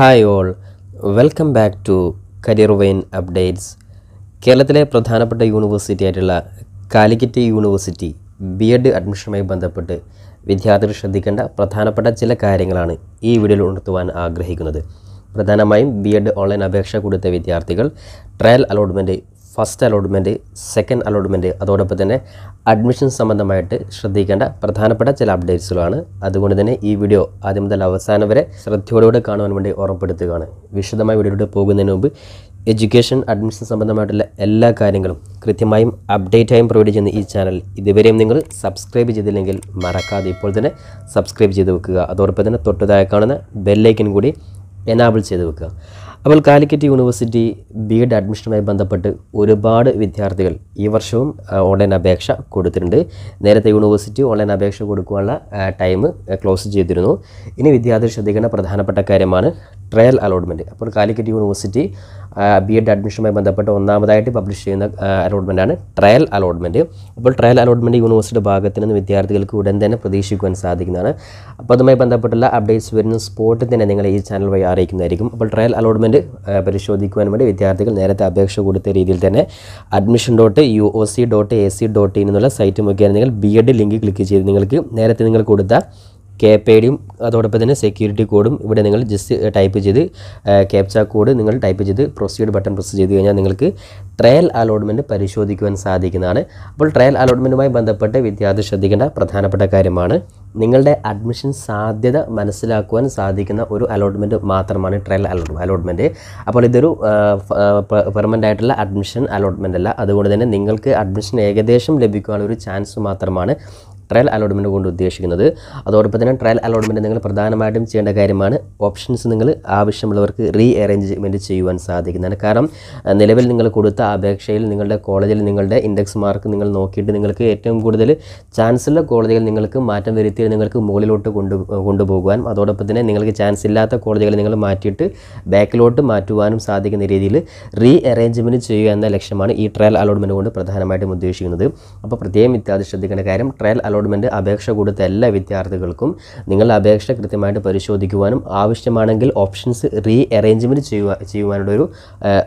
hi all welcome back to career vein updates കേരളത്തിലെ പ്രധാനപ്പെട്ട university ആയിട്ടുള്ള കാലിക്കറ്റ് യൂണിവേഴ്സിറ്റി ബി എഡ് അഡ്മിഷനുമായി ബന്ധപ്പെട്ട് വിദ്യാർത്ഥികൾ ശ്രദ്ധിക്കേണ്ട പ്രധാനപ്പെട്ട ചില കാര്യങ്ങളാണ് ഈ വീഡിയോയിൽ ഉണർത്തുവാൻ ആഗ്രഹിക്കുന്നത് പ്രധാനമായും ബി എഡ് ഓൺലൈൻ അപേക്ഷ കൊടുത്ത വിദ്യാർത്ഥികൾ trial allotment first allotment second allotment അതോടൊപ്പം തന്നെ അഡ്മിഷൻ സംബന്ധമായിട്ട് ശ്രദ്ധിക്കേണ്ട പ്രധാനപ്പെട്ട ചില അപ്ഡേറ്റ്സുകളാണ് അതുകൊണ്ട് തന്നെ ഈ വീഡിയോ ആദ്യം മുതൽ അവസാനം വരെ ശ്രദ്ധയോടുകൂടെ കാണുവാൻ വേണ്ടി ഓർമ്മപ്പെടുത്തുകയാണ് വിശദമായ വീഡിയോയിലൂടെ പോകുന്നതിന് മുമ്പ് എഡ്യൂക്കേഷൻ അഡ്മിഷൻ സംബന്ധമായിട്ടുള്ള എല്ലാ കാര്യങ്ങളും കൃത്യമായും അപ്ഡേറ്റായും പ്രൊവൈഡ് ചെയ്യുന്ന ഈ ചാനൽ ഇതുവരെയും നിങ്ങൾ സബ്സ്ക്രൈബ് ചെയ്തില്ലെങ്കിൽ മറക്കാതെ ഇപ്പോൾ തന്നെ സബ്സ്ക്രൈബ് ചെയ്ത് വെക്കുക അതോടൊപ്പം തന്നെ തൊട്ടതായി കാണുന്ന ബെല്ലൈക്കൻ കൂടി എനാബിൾ ചെയ്ത് വെക്കുക അപ്പോൾ കാലിക്കറ്റ് യൂണിവേഴ്സിറ്റി ബി എഡ് അഡ്മിഷനുമായി ബന്ധപ്പെട്ട് ഒരുപാട് വിദ്യാർത്ഥികൾ ഈ വർഷവും ഓൺലൈൻ അപേക്ഷ കൊടുത്തിട്ടുണ്ട് നേരത്തെ യൂണിവേഴ്സിറ്റി ഓൺലൈൻ അപേക്ഷ കൊടുക്കാനുള്ള ടൈം ക്ലോസ് ചെയ്തിരുന്നു ഇനി വിദ്യാർത്ഥികൾ ശ്രദ്ധിക്കേണ്ട പ്രധാനപ്പെട്ട കാര്യമാണ് ട്രയൽ അലോട്ട്മെൻറ്റ് അപ്പോൾ കാലിക്കറ്റ് യൂണിവേഴ്സിറ്റി ബി എഡ് അഡ്മിഷനുമായി ബന്ധപ്പെട്ട് ഒന്നാമതായിട്ട് പബ്ലിഷ് ചെയ്യുന്ന അലോട്ട്മെൻറ്റാണ് ട്രയൽ അലോട്ട്മെൻറ്റ് അപ്പോൾ ട്രയൽ അലോട്ട്മെൻറ്റ് യൂണിവേഴ്സിറ്റി ഭാഗത്ത് നിന്ന് വിദ്യാർത്ഥികൾക്ക് ഉടൻ തന്നെ പ്രതീക്ഷിക്കുവാൻ സാധിക്കുന്നതാണ് അപ്പോൾ അതുമായി ബന്ധപ്പെട്ടുള്ള അപ്ഡേറ്റ്സ് വരുന്ന സ്പോട്ടിൽ തന്നെ നിങ്ങൾ ഈ ചാനൽ വഴി അറിയിക്കുന്നതായിരിക്കും അപ്പോൾ ട്രയൽ അലോട്ട്മെൻറ്റ് പരിശോധിക്കുവാൻ വേണ്ടി വിദ്യാർത്ഥികൾ നേരത്തെ അപേക്ഷ കൊടുത്ത രീതിയിൽ തന്നെ admission dot U O C dot A C dot in എന്നുള്ള സൈറ്റ് മുഖേന നിങ്ങൾ ബി എഡ് ലിങ്ക് ക്ലിക്ക് ചെയ്ത് നിങ്ങൾക്ക് നേരത്തെ നിങ്ങൾ കൊടുത്ത കേപ്പേഡിയും അതോടൊപ്പം തന്നെ സെക്യൂരിറ്റി കോഡും ഇവിടെ നിങ്ങൾ ജസ്റ്റ് ടൈപ്പ് ചെയ്ത് ക്യാപ്ച കോഡ് നിങ്ങൾ ടൈപ്പ് ചെയ്ത് പ്രൊസീഡ് ബട്ടൺ പ്രസ് ചെയ്ത് കഴിഞ്ഞാൽ നിങ്ങൾക്ക് ട്രയൽ അലോട്ട്മെൻറ്റ് പരിശോധിക്കുവാൻ സാധിക്കുന്നതാണ് അപ്പോൾ ട്രയൽ അലോട്ട്മെൻറ്റുമായി ബന്ധപ്പെട്ട് വിദ്യാർത്ഥി ശ്രദ്ധിക്കേണ്ട പ്രധാനപ്പെട്ട കാര്യമാണ് നിങ്ങളുടെ അഡ്മിഷൻ സാധ്യത മനസ്സിലാക്കുവാൻ സാധിക്കുന്ന ഒരു അലോട്ട്മെൻറ്റ് മാത്രമാണ് ട്രയൽ അലോട്ട്മെൻറ്റ് അപ്പോൾ ഇതൊരു പെർമനൻ്റ് ആയിട്ടുള്ള അഡ്മിഷൻ അലോട്ട്മെൻ്റ് അല്ല അതുകൊണ്ട് തന്നെ നിങ്ങൾക്ക് അഡ്മിഷൻ ഏകദേശം ലഭിക്കാനുള്ള ഒരു ചാൻസ് മാത്രമാണ് ട്രയൽ അലോട്ട്മെൻറ്റ് കൊണ്ട് ഉദ്ദേശിക്കുന്നത് അതോടൊപ്പം തന്നെ ട്രയൽ അലോട്ട്മെൻറ്റ് നിങ്ങൾ പ്രധാനമായിട്ടും ചെയ്യേണ്ട കാര്യമാണ് ഓപ്ഷൻസ് നിങ്ങൾ ആവശ്യമുള്ളവർക്ക് റീ അറേഞ്ച്മെൻറ്റ് ചെയ്യുവാൻ സാധിക്കുന്നതാണ് കാരണം നിലവിൽ നിങ്ങൾ കൊടുത്ത അപേക്ഷയിൽ നിങ്ങളുടെ കോളേജിൽ നിങ്ങളുടെ ഇൻഡെക്സ് മാർക്ക് നിങ്ങൾ നോക്കിയിട്ട് നിങ്ങൾക്ക് ഏറ്റവും കൂടുതൽ ചാൻസുള്ള കോളേജുകൾ നിങ്ങൾക്ക് മാറ്റം വരുത്തി നിങ്ങൾക്ക് മുകളിലോട്ട് കൊണ്ടു കൊണ്ടുപോകുവാൻ അതോടൊപ്പം തന്നെ നിങ്ങൾക്ക് ചാൻസ് ഇല്ലാത്ത കോളേജുകൾ നിങ്ങൾ മാറ്റിയിട്ട് ബാക്കിലോട്ട് മാറ്റുവാനും സാധിക്കുന്ന രീതിയിൽ റീ അറേഞ്ച്മെൻറ്റ് ചെയ്യുക എന്ന ലക്ഷ്യമാണ് ഈ ട്രയൽ അലോട്ട്മെൻറ്റ് കൊണ്ട് പ്രധാനമായിട്ടും ഉദ്ദേശിക്കുന്നത് അപ്പോൾ പ്രത്യേകം ഇത്യാദി ശ്രദ്ധിക്കേണ്ട കാര്യം ട്രയൽ അലോട്ട്മെൻറ്റ് എൻറോൾമെൻറ്റ് അപേക്ഷ കൊടുത്ത എല്ലാ വിദ്യാർത്ഥികൾക്കും നിങ്ങളുടെ അപേക്ഷ കൃത്യമായിട്ട് പരിശോധിക്കുവാനും ആവശ്യമാണെങ്കിൽ ഓപ്ഷൻസ് റീ അറേഞ്ച്മെൻറ്റ് ചെയ്യുവാനുള്ള ഒരു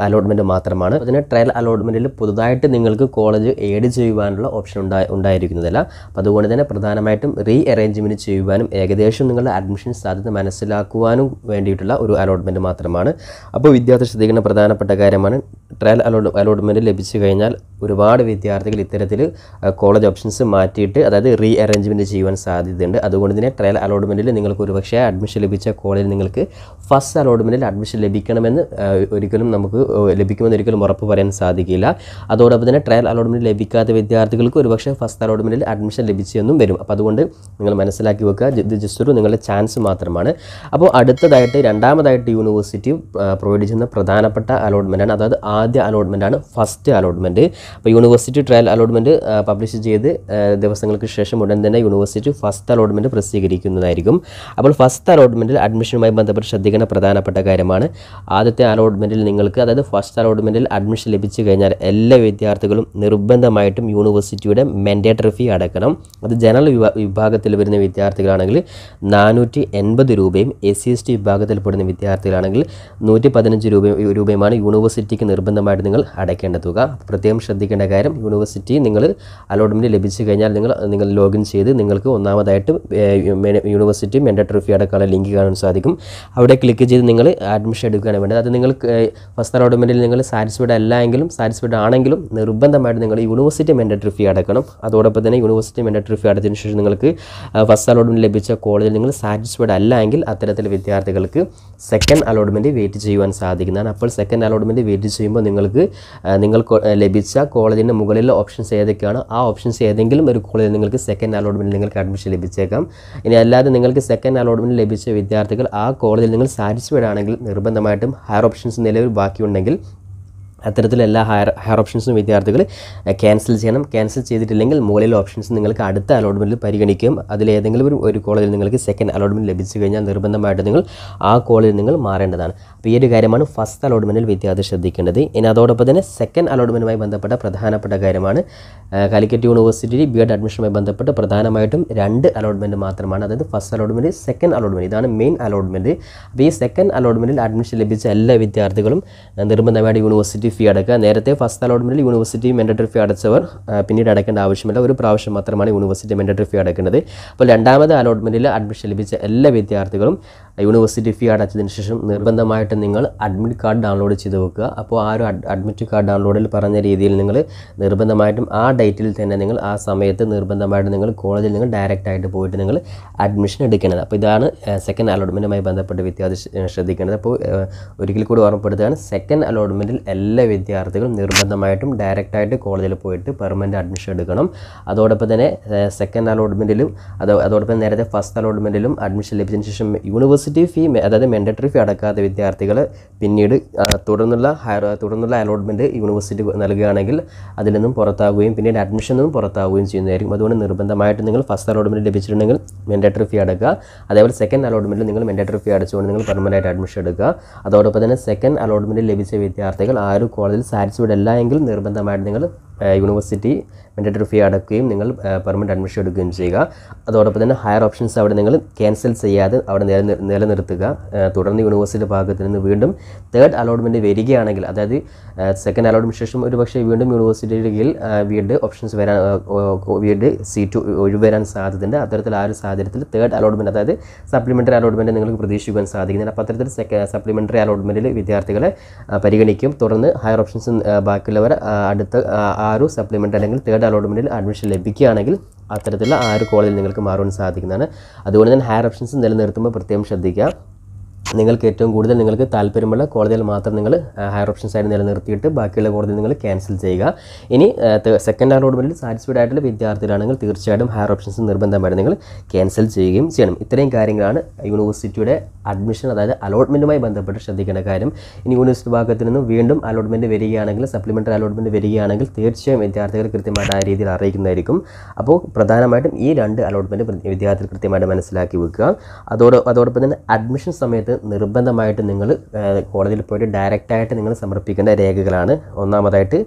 അലോട്ട്മെൻറ്റ് മാത്രമാണ് അതിന് ട്രയൽ അലോട്ട്മെൻറ്റിൽ പുതുതായിട്ട് നിങ്ങൾക്ക് കോളേജ് ഏഡ് ചെയ്യുവാനുള്ള ഓപ്ഷൻ ഉണ്ടായി ഉണ്ടായിരിക്കുന്നതല്ല അപ്പോൾ അതുകൊണ്ട് തന്നെ പ്രധാനമായിട്ടും റീ അറേഞ്ച്മെൻറ്റ് ചെയ്യുവാനും ഏകദേശം നിങ്ങളുടെ അഡ്മിഷൻ സാധ്യത മനസ്സിലാക്കുവാനും വേണ്ടിയിട്ടുള്ള ഒരു അലോട്ട്മെൻറ്റ് മാത്രമാണ് അപ്പോൾ വിദ്യാർത്ഥി ശ്രദ്ധിക്കുന്ന പ്രധാനപ്പെട്ട കാര്യമാണ് ട്രയൽ അലോട്ട് അലോട്ട്മെൻറ്റ് ലഭിച്ചു കഴിഞ്ഞാൽ ഒരുപാട് വിദ്യാർത്ഥികൾ ഇത്തരത്തിൽ കോളേജ് ഓപ്ഷൻസ് മാറ്റിയിട്ട് അതായത് റീ അറേഞ്ച്മെൻറ്റ് ചെയ്യുവാൻ സാധ്യതയുണ്ട് അതുകൊണ്ട് തന്നെ ട്രയൽ അലോട്ട്മെൻറ്റിൽ നിങ്ങൾക്ക് ഒരുപക്ഷെ അഡ്മിഷൻ ലഭിച്ച കോളേജിൽ നിങ്ങൾക്ക് ഫസ്റ്റ് അലോട്ട്മെൻറ്റിൽ അഡ്മിഷൻ ലഭിക്കണമെന്ന് ഒരിക്കലും നമുക്ക് ലഭിക്കുമെന്ന് ഒരിക്കലും ഉറപ്പ് പറയാൻ സാധിക്കില്ല അതോടൊപ്പം തന്നെ ട്രയൽ അലോട്ട്മെൻറ്റ് ലഭിക്കാത്ത വിദ്യാർത്ഥികൾക്ക് ഒരുപക്ഷെ ഫസ്റ്റ് അലോട്ട്മെൻറ്റിൽ അഡ്മിഷൻ ലഭിച്ചെന്നും വരും അപ്പോൾ അതുകൊണ്ട് നിങ്ങൾ മനസ്സിലാക്കി വെക്കുക ഇത് ജസ്റ്റ് ഒരു നിങ്ങളുടെ ചാൻസ് മാത്രമാണ് അപ്പോൾ അടുത്തതായിട്ട് രണ്ടാമതായിട്ട് യൂണിവേഴ്സിറ്റി പ്രൊവൈഡ് ചെയ്യുന്ന പ്രധാനപ്പെട്ട അലോട്ട്മെൻറ്റാണ് അതായത് ആദ്യ അലോട്ട്മെൻറ്റാണ് ഫസ്റ്റ് അലോട്ട്മെൻറ്റ് അപ്പോൾ യൂണിവേഴ്സിറ്റി ട്രയൽ അലോട്ട്മെൻറ്റ് പബ്ലിഷ് ചെയ്ത് ദിവസങ്ങൾക്ക് ശേഷം ശേഷം ഉടൻ തന്നെ യൂണിവേഴ്സിറ്റി ഫസ്റ്റ് അലോട്ട്മെൻറ്റ് പ്രസിദ്ധീകരിക്കുന്നതായിരിക്കും അപ്പോൾ ഫസ്റ്റ് അലോട്ട്മെൻറ്റിൽ അഡ്മിഷനുമായി ബന്ധപ്പെട്ട് ശ്രദ്ധിക്കേണ്ട പ്രധാനപ്പെട്ട കാര്യമാണ് ആദ്യത്തെ അലോട്ട്മെൻറ്റിൽ നിങ്ങൾക്ക് അതായത് ഫസ്റ്റ് അലോട്ട്മെൻറ്റിൽ അഡ്മിഷൻ ലഭിച്ചു കഴിഞ്ഞാൽ എല്ലാ വിദ്യാർത്ഥികളും നിർബന്ധമായിട്ടും യൂണിവേഴ്സിറ്റിയുടെ മെൻഡേറ്ററി ഫീ അടക്കണം അത് ജനറൽ വിഭാഗത്തിൽ വരുന്ന വിദ്യാർത്ഥികളാണെങ്കിൽ നാനൂറ്റി എൺപത് രൂപയും എസ് സി എസ് ടി വിഭാഗത്തിൽ പെടുന്ന വിദ്യാർത്ഥികളാണെങ്കിൽ നൂറ്റി പതിനഞ്ച് രൂപ രൂപയുമാണ് യൂണിവേഴ്സിറ്റിക്ക് നിർബന്ധമായിട്ട് നിങ്ങൾ അടയ്ക്കേണ്ട തുക പ്രത്യേകം ശ്രദ്ധിക്കേണ്ട കാര്യം യൂണിവേഴ്സിറ്റി നിങ്ങൾ അലോട്ട്മെൻറ്റ് ലഭിച്ചു കഴിഞ്ഞാൽ നിങ്ങൾ നിങ്ങൾ ലോഗിൻ ചെയ്ത് നിങ്ങൾക്ക് ഒന്നാമതായിട്ട് യൂണിവേഴ്സിറ്റി മെൻഡറ്ററി ഫീ അടക്കമുള്ള ലിങ്ക് കാണാൻ സാധിക്കും അവിടെ ക്ലിക്ക് ചെയ്ത് നിങ്ങൾ അഡ്മിഷൻ എടുക്കുകയാണ് വേണ്ടത് അത് നിങ്ങൾ ഫസ്റ്റ് അലോട്ട്മെൻറ്റിൽ നിങ്ങൾ സാറ്റിസ്ഫൈഡ് അല്ല എങ്കിലും സാറ്റിസ്ഫൈഡ് ആണെങ്കിലും നിർബന്ധമായിട്ട് നിങ്ങൾ യൂണിവേഴ്സിറ്റി മെൻഡറ്ററി ഫീ അടക്കണം അതോടൊപ്പം തന്നെ യൂണിവേഴ്സിറ്റി മെൻഡറ്ററി ഫീ അടച്ചതിന് ശേഷം നിങ്ങൾക്ക് ഫസ്റ്റ് അലോട്ട്മെൻറ്റ് ലഭിച്ച കോളേജിൽ നിങ്ങൾ സാറ്റിസ്ഫൈഡ് അല്ല എങ്കിൽ അത്തരത്തിൽ വിദ്യാർത്ഥികൾക്ക് സെക്കൻഡ് അലോട്ട്മെൻറ്റ് വെയിറ്റ് ചെയ്യുവാൻ സാധിക്കുന്നതാണ് അപ്പോൾ സെക്കൻഡ് അലോട്ട്മെൻറ്റ് വെയിറ്റ് ചെയ്യുമ്പോൾ നിങ്ങൾക്ക് നിങ്ങൾക്ക് ലഭിച്ച കോളേജിൻ്റെ മുകളിലെ ഓപ്ഷൻസ് ഏതൊക്കെയാണ് ആ ഓപ്ഷൻസ് ഏതെങ്കിലും ഒരു കോളേജിൽ നിങ്ങൾക്ക് സെക്കൻഡ് അലോട്ട്മെൻറ്റ് നിങ്ങൾക്ക് അഡ്മിഷൻ ലഭിച്ചേക്കാം ഇനി അല്ലാതെ നിങ്ങൾക്ക് സെക്കൻഡ് അലോട്ട്മെൻറ്റ് ലഭിച്ച വിദ്യാർത്ഥികൾ ആ കോളേജിൽ നിങ്ങൾ സാറ്റിസ്ഫൈഡ് ആണെങ്കിൽ നിർബന്ധമായിട്ടും ഹയർ ഓപ്ഷൻസ് നിലവിൽ ബാക്കിയുണ്ടെങ്കിൽ അത്തരത്തിൽ എല്ലാ ഹയർ ഹയർ ഓപ്ഷൻസും വിദ്യാർത്ഥികൾ ക്യാൻസൽ ചെയ്യണം ക്യാൻസൽ ചെയ്തിട്ടില്ലെങ്കിൽ മുകളിലെ ഓപ്ഷൻസ് നിങ്ങൾക്ക് അടുത്ത അലോട്ട്മെൻറ്റിൽ പരിഗണിക്കും അതിലേതെങ്കിലും ഒരു ഒരു കോളേജിൽ നിങ്ങൾക്ക് സെക്കൻഡ് അലോട്ട്മെൻറ്റ് ലഭിച്ചു കഴിഞ്ഞാൽ നിർബന്ധമായിട്ട് നിങ്ങൾ ആ കോളേജിൽ നിങ്ങൾ മാറേണ്ടതാണ് അപ്പോൾ ഈ ഒരു കാര്യമാണ് ഫസ്റ്റ് അലോട്ട്മെൻറ്റിൽ വിദ്യാർത്ഥി ശ്രദ്ധിക്കേണ്ടത് ഇനി അതോടൊപ്പം തന്നെ സെക്കൻഡ് അലോട്ട്മെൻറ്റുമായി ബന്ധപ്പെട്ട പ്രധാനപ്പെട്ട കാര്യമാണ് കാലിക്കറ്റ് യൂണിവേഴ്സിറ്റി ബി എഡ് അഡ്മിഷനുമായി ബന്ധപ്പെട്ട് പ്രധാനമായിട്ടും രണ്ട് അലോട്ട്മെൻറ്റ് മാത്രമാണ് അതായത് ഫസ്റ്റ് അലോട്ട്മെൻറ്റ് സെക്കൻഡ് അലോട്ട്മെൻറ്റ് ഇതാണ് മെയിൻ അലോട്ട്മെൻറ്റ് അപ്പോൾ ഈ സെക്കൻഡ് അലോട്ട്മെൻറ്റിൽ അഡ്മിഷൻ ലഭിച്ച എല്ലാ വിദ്യാർത്ഥികളും നിർബന്ധമായിട്ട് യൂണിവേഴ്സിറ്റി ഫീ അടക്കുക നേരത്തെ ഫസ്റ്റ് അലോട്ട്മെൻറ്റിൽ യൂണിവേഴ്സിറ്റി മെൻഡറ്ററി ഫീ അടച്ചവർ പിന്നീട് അടക്കേണ്ട ആവശ്യമില്ല ഒരു പ്രാവശ്യം മാത്രമാണ് യൂണിവേഴ്സിറ്റി മെൻഡേറ്ററി ഫീ അടക്കേണ്ടത് അപ്പോൾ രണ്ടാമത് അലോട്ട്മെൻറ്റിൽ അഡ്മിഷൻ ലഭിച്ച എല്ലാ വിദ്യാർത്ഥികളും യൂണിവേഴ്സിറ്റി ഫീ അടച്ചതിന് ശേഷം നിർബന്ധമായിട്ട് നിങ്ങൾ അഡ്മിറ്റ് കാർഡ് ഡൗൺലോഡ് ചെയ്ത് വെക്കുക അപ്പോൾ ആ ഒരു അഡ്മിറ്റ് കാർഡ് ഡൗൺലോഡിൽ പറഞ്ഞ രീതിയിൽ നിങ്ങൾ നിർബന്ധമായിട്ടും ആ ഡേറ്റിൽ തന്നെ നിങ്ങൾ ആ സമയത്ത് നിർബന്ധമായിട്ട് നിങ്ങൾ കോളേജിൽ നിങ്ങൾ ഡയറക്റ്റ് ആയിട്ട് പോയിട്ട് നിങ്ങൾ അഡ്മിഷൻ എടുക്കേണ്ടത് അപ്പോൾ ഇതാണ് സെക്കൻഡ് അലോട്ട്മെൻറ്റുമായി ബന്ധപ്പെട്ട് വിദ്യാർത്ഥി ശ്രദ്ധിക്കേണ്ടത് അപ്പോൾ ഒരിക്കൽ കൂടി ഓർമ്മപ്പെടുത്തുകയാണ് സെക്കൻഡ് അലോട്ട്മെൻറ്റിൽ എല്ലാ എല്ലാ വിദ്യാർത്ഥികളും നിർബന്ധമായിട്ടും ഡയറക്റ്റായിട്ട് കോളേജിൽ പോയിട്ട് പെർമനൻറ്റ് അഡ്മിഷൻ എടുക്കണം അതോടൊപ്പം തന്നെ സെക്കൻഡ് അലോട്ട്മെൻറ്റിലും അതോ അതോടൊപ്പം നേരത്തെ ഫസ്റ്റ് അലോട്ട്മെൻറ്റിലും അഡ്മിഷൻ ലഭിച്ചതിന് ശേഷം യൂണിവേഴ്സിറ്റി ഫീ അതായത് മെൻഡറ്ററി ഫീ അടക്കാത്ത വിദ്യാർത്ഥികൾ പിന്നീട് തുടർന്നുള്ള ഹയർ തുടർന്നുള്ള അലോട്ട്മെൻറ്റ് യൂണിവേഴ്സിറ്റി നൽകുകയാണെങ്കിൽ അതിൽ നിന്നും പുറത്താവുകയും പിന്നീട് അഡ്മിഷൻ നിന്നും പുറത്താവുകയും ചെയ്യുന്നതായിരിക്കും അതുകൊണ്ട് നിർബന്ധമായിട്ട് നിങ്ങൾ ഫസ്റ്റ് അലോട്ട്മെൻറ്റ് ലഭിച്ചിട്ടുണ്ടെങ്കിൽ മെൻഡറ്ററി ഫീ അടക്കുക അതേപോലെ സെക്കൻഡ് അലോട്ട്മെൻറ്റിൽ നിങ്ങൾ മെൻഡറ്ററി ഫീ അടച്ചുകൊണ്ട് നിങ്ങൾ പെർമനൻറ്റ് അഡ്മിഷൻ എടുക്കുക അതോടൊപ്പം തന്നെ സെക്കൻഡ് അലോട്ട്മെൻറ്റിൽ ലഭിച്ച വിദ്യാർത്ഥികൾ ആരും കോളേജിൽ സാറ്റിസ്ഫൈഡ് അല്ല എങ്കിൽ നിർബന്ധമായിട്ട് നിങ്ങൾ യൂണിവേഴ്സിറ്റി മെൻഡേറ്ററി ഫീ അടക്കുകയും നിങ്ങൾ പെർമനൻറ്റ് അഡ്മിഷൻ എടുക്കുകയും ചെയ്യുക അതോടൊപ്പം തന്നെ ഹയർ ഓപ്ഷൻസ് അവിടെ നിങ്ങൾ ക്യാൻസൽ ചെയ്യാതെ അവിടെ നിലനിർത്തുക തുടർന്ന് യൂണിവേഴ്സിറ്റി ഭാഗത്ത് നിന്ന് വീണ്ടും തേർഡ് അലോട്ട്മെൻറ്റ് വരികയാണെങ്കിൽ അതായത് സെക്കൻഡ് അലോട്ട്മെൻറ്റ് ശേഷം ഒരു പക്ഷേ വീണ്ടും യൂണിവേഴ്സിറ്റിയുടെ കീഴിൽ വീട് ഓപ്ഷൻസ് വരാൻ വീട് സീറ്റ് ഒഴിവരാൻ സാധ്യതയുണ്ട് അത്തരത്തിൽ ആ ഒരു സാഹചര്യത്തിൽ തേർഡ് അലോട്ട്മെൻറ്റ് അതായത് സപ്ലിമെൻ്ററി അലോട്ട്മെൻറ്റ് നിങ്ങൾക്ക് പ്രതീക്ഷിക്കുവാൻ സാധിക്കുന്നുണ്ട് അപ്പോൾ അത്തരത്തിൽ സപ്ലിമെൻ്ററി അലോട്ട്മെൻറ്റിൽ വിദ്യാർത്ഥികളെ പരിഗണിക്കും തുടർന്ന് ഹയർ ഓപ്ഷൻസ് ബാക്കിയുള്ളവർ അടുത്ത ആ സപ്ലിമെൻ്റ് അല്ലെങ്കിൽ തേർഡ് അലോട്ട്മെൻറ്റിൽ അഡ്മിഷൻ ലഭിക്കുകയാണെങ്കിൽ അത്തരത്തിലുള്ള ആ ഒരു കോളേജിൽ നിങ്ങൾക്ക് മാറുവാൻ സാധിക്കുന്നതാണ് അതുകൊണ്ട് തന്നെ ഹയർ ഓപ്ഷൻസ് നിലനിർത്തുമ്പോൾ പ്രത്യേകം ശ്രദ്ധിക്കുക നിങ്ങൾക്ക് ഏറ്റവും കൂടുതൽ നിങ്ങൾക്ക് താല്പര്യമുള്ള കോളേജിൽ മാത്രം നിങ്ങൾ ഹയർ ഓപ്ഷൻസ് ആയിട്ട് നിലനിർത്തിയിട്ട് ബാക്കിയുള്ള കോളേജിൽ നിങ്ങൾ ക്യാൻസൽ ചെയ്യുക ഇനി സെക്കൻഡ് അലോട്ട്മെൻറ്റിൽ സാറ്റിസ്ഫൈഡ് ആയിട്ടുള്ള വിദ്യാർത്ഥികളാണെങ്കിൽ തീർച്ചയായിട്ടും ഹയർ ഓപ്ഷൻസ് നിർബന്ധമായിട്ട് നിങ്ങൾ ക്യാൻസൽ ചെയ്യുകയും ചെയ്യണം ഇത്രയും കാര്യങ്ങളാണ് യൂണിവേഴ്സിറ്റിയുടെ അഡ്മിഷൻ അതായത് അലോട്ട്മെൻറ്റുമായി ബന്ധപ്പെട്ട് ശ്രദ്ധിക്കേണ്ട കാര്യം ഇനി യൂണിവേഴ്സിറ്റി ഭാഗത്തു നിന്നും വീണ്ടും അലോട്ട്മെൻറ്റ് വരികയാണെങ്കിൽ സപ്ലിമെൻ്ററി അലോട്ട്മെൻറ്റ് വരികയാണെങ്കിൽ തീർച്ചയായും വിദ്യാർത്ഥികൾ കൃത്യമായിട്ട് ആ രീതിയിൽ അറിയിക്കുന്നതായിരിക്കും അപ്പോൾ പ്രധാനമായിട്ടും ഈ രണ്ട് അലോട്ട്മെൻറ്റ് വിദ്യാർത്ഥികൾ കൃത്യമായിട്ട് മനസ്സിലാക്കി വെക്കുക അതോട് അതോടൊപ്പം തന്നെ അഡ്മിഷൻ സമയത്ത് നിർബന്ധമായിട്ട് നിങ്ങൾ കോളേജിൽ പോയിട്ട് ഡയറക്റ്റായിട്ട് നിങ്ങൾ സമർപ്പിക്കേണ്ട രേഖകളാണ് ഒന്നാമതായിട്ട്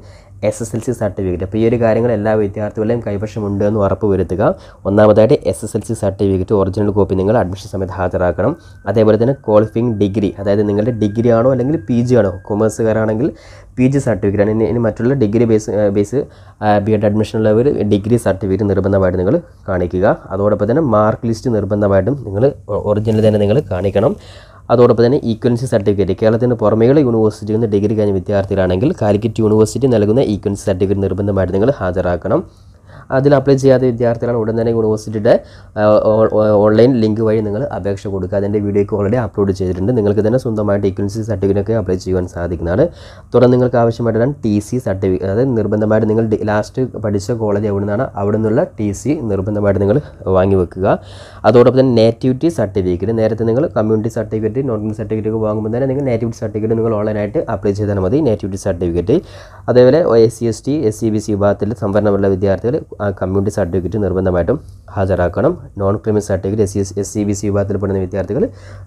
S S L C certificate അപ്പോൾ ഈ ഒരു കാര്യങ്ങൾ എല്ലാ വിദ്യാർത്ഥികളുടെയും കൈവശമുണ്ട് എന്ന് ഉറപ്പ് വരുത്തുക ഒന്നാമതായിട്ട് S S L C certificate original copy നിങ്ങൾ അഡ്മിഷൻ സമയത്ത് ഹാജരാക്കണം അതേപോലെ തന്നെ ക്വാളിഫയിങ് ഡിഗ്രി അതായത് നിങ്ങളുടെ ഡിഗ്രി ആണോ അല്ലെങ്കിൽ പി ജി ആണോ കൊമേഴ്സുകാരാണെങ്കിൽ പി ജി സർട്ടിഫിക്കറ്റ് ആണ് ഇനി മറ്റുള്ള degree base base B Ed അഡ്മിഷനുള്ള ഒരു ഡിഗ്രി സർട്ടിഫിക്കറ്റ് നിർബന്ധമായിട്ട് നിങ്ങൾ കാണിക്കുക അതോടൊപ്പം തന്നെ മാർക്ക് ലിസ്റ്റ് നിർബന്ധമായിട്ടും നിങ്ങൾ ഒറിജിനൽ തന്നെ നിങ്ങൾ കാണിക്കണം അതോടൊപ്പം തന്നെ ഈക്വൻസി സർട്ടിഫിക്കറ്റ് കേരളത്തിന് പുറമേയുള്ള യൂണിവേഴ്സിറ്റിയിൽ നിന്ന് ഡിഗ്രി കഴിഞ്ഞ വിദ്യാർത്ഥികളാണെങ്കിൽ കാലിക്കറ്റ് യൂണിവേഴ്സിറ്റി നൽകുന്ന ഈക്വൻസി സർട്ടിഫിക്കറ്റ് നിർബന്ധമായിട്ട് നിങ്ങൾ ഹാജരാക്കണം അതിൽ അപ്ലൈ ചെയ്യാത്ത വിദ്യാർത്ഥികളാണ് ഉടൻ തന്നെ യൂണിവേഴ്സിറ്റിയുടെ ഓൺലൈൻ ലിങ്ക് വഴി നിങ്ങൾ അപേക്ഷ കൊടുക്കുക അതിൻ്റെ വീഡിയോക്ക് ഓൾറെഡി അപ്ലോഡ് ചെയ്തിട്ടുണ്ട് നിങ്ങൾക്ക് തന്നെ സ്വന്തമായിട്ട് ഈക്വൻസി സർട്ടിഫിക്കറ്റ് അപ്ലൈ ചെയ്യുവാൻ സാധിക്കുന്നതാണ് തുടർന്ന് നിങ്ങൾക്ക് ആവശ്യമായിട്ടുള്ള ടി സി സർട്ടിഫിക്കറ്റ് അതായത് നിർബന്ധമായിട്ട് നിങ്ങൾ ലാസ്റ്റ് പഠിച്ച കോളേജ് എവിടെ നിന്നാണ് അവിടെ നിന്നുള്ള ടി സി നിർബന്ധമായിട്ട് നിങ്ങൾ വാങ്ങി വെക്കുക അതോടൊപ്പം തന്നെ നേറ്റിവിറ്റി സർട്ടിഫിക്കറ്റ് നേരത്തെ നിങ്ങൾ കമ്മ്യൂണിറ്റി സർട്ടിഫിക്കറ്റ് നോർമൽ സർട്ടിഫിക്കറ്റ് ഒക്കെ വാങ്ങുമ്പോൾ തന്നെ നിങ്ങൾ നേറ്റിവിറ്റി സർട്ടിഫിക്കറ്റ് നിങ്ങൾ ഓൺലൈനായിട്ട് അപ്ലൈ ചെയ്താൽ മതി നേറ്റിവിറ്റി സർട്ടിഫിക്കറ്റ് അതേപോലെ S C S T S C B C വിഭാഗത്തിൽ സംവരണമുള്ള വിദ്യാർത്ഥികൾ ആ കമ്മ്യൂണിറ്റി സർട്ടിഫിക്കറ്റ് നിർബന്ധമായിട്ടും ഹാജരാക്കണം non criminal certificate S C S C B C വിഭാഗത്തിൽപ്പെടുന്ന വിദ്യാർത്ഥികൾ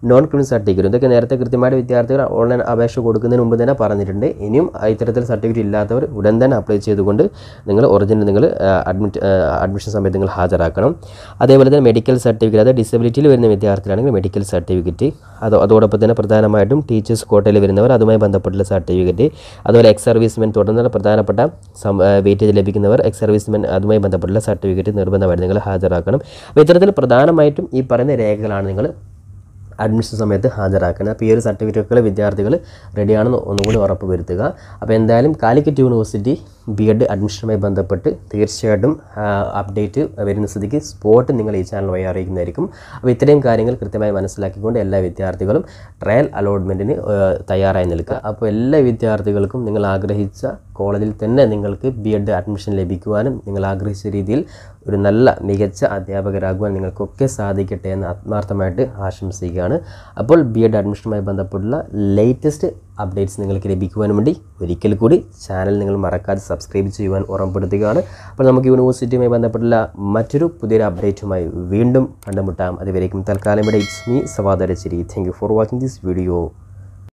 നോൺ ക്രിമിനൽ സർട്ടിഫിക്കറ്റ് ഇതൊക്കെ നേരത്തെ കൃത്യമായിട്ട് വിദ്യാർത്ഥികൾ ഓൺലൈൻ അപേക്ഷ കൊടുക്കുന്നതിന് മുമ്പ് തന്നെ പറഞ്ഞിട്ടുണ്ട് ഇനിയും ഇത്തരത്തിൽ സർട്ടിഫിക്കറ്റ് ഇല്ലാത്തവർ ഉടൻ തന്നെ അപ്ലൈ ചെയ്തുകൊണ്ട് നിങ്ങൾ ഒറിജിനൽ നിങ്ങൾ അഡ്മിറ്റ് അഡ്മിഷൻ സമയത്ത് നിങ്ങൾ ഹാജരാക്കണം അതേപോലെ തന്നെ മെഡിക്കൽ സർട്ടിഫിക്കറ്റ് അതായത് ഡിസബിലിറ്റിയിൽ വരുന്ന വിദ്യാർത്ഥികളാണെങ്കിൽ മെഡിക്കൽ സർട്ടിഫിക്കറ്റ് അത് അതോടൊപ്പം തന്നെ പ്രധാനമായിട്ടും ടീച്ചേഴ്സ് കോട്ടയിൽ വരുന്നവർ അതുമായി ബന്ധപ്പെട്ടുള്ള സർട്ടിഫിക്കറ്റ് അതുപോലെ എക്സ് സർവീസ്മെൻ തുടർന്നുള്ള പ്രധാനപ്പെട്ട വെയിറ്റേജ് ലഭിക്കുന്നവർ എക്സ് സർവീസ്മെൻ അതുമായി ഇതുമായി ബന്ധപ്പെട്ടുള്ള സർട്ടിഫിക്കറ്റ് നിർബന്ധമായിട്ട് നിങ്ങൾ ഹാജരാക്കണം അപ്പോൾ ഇത്തരത്തിൽ പ്രധാനമായിട്ടും ഈ പറയുന്ന രേഖകളാണ് നിങ്ങൾ അഡ്മിഷൻ സമയത്ത് ഹാജരാക്കണം അപ്പോൾ ഈ ഒരു സർട്ടിഫിക്കറ്റുകൾ വിദ്യാർത്ഥികൾ റെഡിയാണെന്ന് ഒന്നുകൂടി ഉറപ്പ് വരുത്തുക അപ്പോൾ എന്തായാലും കാലിക്കറ്റ് യൂണിവേഴ്സിറ്റി ബി എഡ് അഡ്മിഷനുമായി ബന്ധപ്പെട്ട് തീർച്ചയായിട്ടും അപ്ഡേറ്റ് വരുന്ന സ്ഥിതിക്ക് സ്പോട്ട് നിങ്ങൾ ഈ ചാനൽ വഴി അറിയിക്കുന്നതായിരിക്കും അപ്പോൾ ഇത്രയും കാര്യങ്ങൾ കൃത്യമായി മനസ്സിലാക്കിക്കൊണ്ട് എല്ലാ വിദ്യാർത്ഥികളും ട്രയൽ അലോട്ട്മെൻറ്റിന് തയ്യാറായി നിൽക്കുക അപ്പോൾ എല്ലാ വിദ്യാർത്ഥികൾക്കും നിങ്ങൾ ആഗ്രഹിച്ച കോളേജിൽ തന്നെ നിങ്ങൾക്ക് ബി എഡ് അഡ്മിഷൻ ലഭിക്കുവാനും നിങ്ങൾ ആഗ്രഹിച്ച രീതിയിൽ ഒരു നല്ല മികച്ച അധ്യാപകരാകുവാൻ നിങ്ങൾക്കൊക്കെ സാധിക്കട്ടെ എന്ന് ആത്മാർത്ഥമായിട്ട് ആശംസിക്കുകയാണ് അപ്പോൾ ബി എഡ് അഡ്മിഷനുമായി ബന്ധപ്പെട്ടുള്ള ലേറ്റസ്റ്റ് അപ്ഡേറ്റ്സ് നിങ്ങൾക്ക് ലഭിക്കുവാൻ വേണ്ടി ഒരിക്കൽ കൂടി ചാനൽ നിങ്ങൾ മറക്കാതെ സബ്സ്ക്രൈബ് ചെയ്യുവാൻ ഓർമ്മപ്പെടുത്തുകയാണ് അപ്പോൾ നമുക്ക് യൂണിവേഴ്സിറ്റിയുമായി ബന്ധപ്പെട്ടുള്ള മറ്റൊരു പുതിയൊരു അപ്ഡേറ്റുമായി വീണ്ടും കണ്ടുമുട്ടാം അതുവരേക്കും തൽക്കാലം ഇവിടെ ഇറ്റ്സ് മീ സവാദരശ്ശേരി thank you for watching this video